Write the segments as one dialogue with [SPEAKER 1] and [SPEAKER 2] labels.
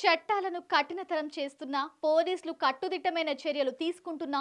[SPEAKER 1] చట్టాలను కఠినతరం చేస్తున్నా పోలీసులు కట్టుదిట్టమైన చర్యలు తీసుకుంటున్నా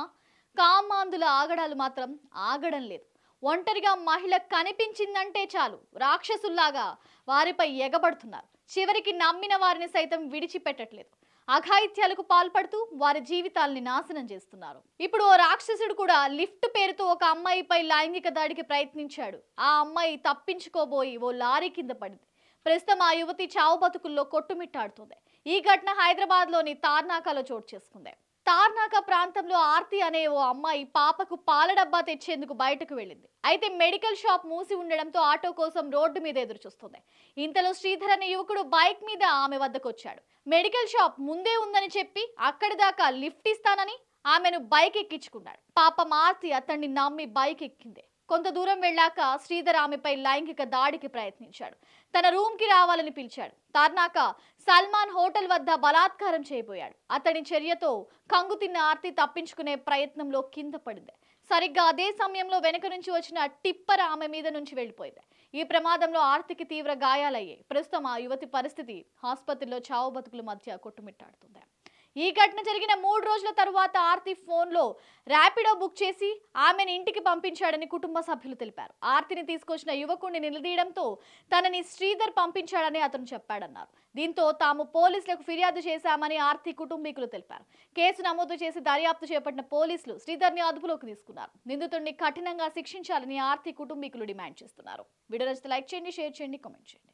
[SPEAKER 1] కామాందుల ఆగడాలు మాత్రం ఆగడం లేదు ఒంటరిగా మహిళ కనిపించిందంటే చాలు రాక్షసుల్లాగా వారిపై ఎగబడుతున్నారు చివరికి నమ్మిన వారిని సైతం విడిచిపెట్టట్లేదు అఘాయిత్యాలకు పాల్పడుతూ వారి జీవితాల్ని నాశనం చేస్తున్నారు ఇప్పుడు ఓ రాక్షసుడు కూడా లిఫ్ట్ పేరుతో ఒక అమ్మాయిపై లైంగిక దాడికి ప్రయత్నించాడు ఆ అమ్మాయి తప్పించుకోబోయి ఓ లారీ కింద పడింది ప్రస్తుతం ఆ యువతి చావు బతుకుల్లో కొట్టుమిట్టాడుతుంది ఈ ఘటన హైదరాబాద్లోని తార్నాకలో చోటు చేసుకుంది తార్నాక ప్రాంతంలో ఆర్తి అనే ఓ అమ్మాయి పాపకు పాల డబ్బా తెచ్చేందుకు బయటకు వెళ్ళింది అయితే మెడికల్ షాప్ మూసి ఉండడంతో ఆటో కోసం రోడ్డు మీద ఎదురు చూస్తుంది ఇంతలో శ్రీధర్ అనే యువకుడు బైక్ మీద ఆమె వద్దకు వచ్చాడు మెడికల్ షాప్ ముందే ఉందని చెప్పి అక్కడి దాకా లిఫ్ట్ ఇస్తానని ఆమెను బైక్ ఎక్కించుకున్నాడు పాప మార్తి అతన్ని నమ్మి బైక్ ఎక్కింది కొంత దూరం వెళ్ళాక శ్రీధర్ ఆమెపై లైంగిక దాడికి ప్రయత్నించాడు తన రూమ్కి రావాలని పిలిచాడు తార్నాక సల్మాన్ హోటల్ వద్ద బలాత్కారం చేయబోయాడు అతడి చర్యతో కంగుతిన్న ఆర్తి తప్పించుకునే ప్రయత్నంలో కింద పడింది సరిగ్గా అదే సమయంలో వెనుక నుంచి వచ్చిన టిప్పర్ ఆమె మీద నుంచి వెళ్ళిపోయింది ఈ ప్రమాదంలో ఆర్తికి తీవ్ర గాయాలయ్యాయి ప్రస్తుతం ఆ యువతి పరిస్థితి ఆసుపత్రిలో చావు బతుకుల మధ్య కొట్టుమిట్టాడుతుంది ఈ ఘటన జరిగిన మూడు రోజుల తరువాత ఆర్తి ఫోన్లో ర్యాపిడో బుక్ చేసి ఆమెను ఇంటికి పంపించాడని కుటుంబ సభ్యులు తెలిపారు ఆర్తిని తీసుకొచ్చిన యువకుడిని నిలదీయడంతో తనని శ్రీధర్ పంపించాడని అతను చెప్పాడన్నారు దీంతో తాము పోలీసులకు ఫిర్యాదు చేశామని ఆర్తి కుటుంబీకులు తెలిపారు కేసు నమోదు చేసి దర్యాప్తు చేపట్టిన పోలీసులు శ్రీధర్ని అదుపులోకి తీసుకున్నారు నిందితుడిని కఠినంగా శిక్షించాలని ఆర్తి కుటుంబీకులు డిమాండ్ చేస్తున్నారు వీడియో నచ్చితే లైక్ చేయండి షేర్ చేయండి కామెంట్ చేయండి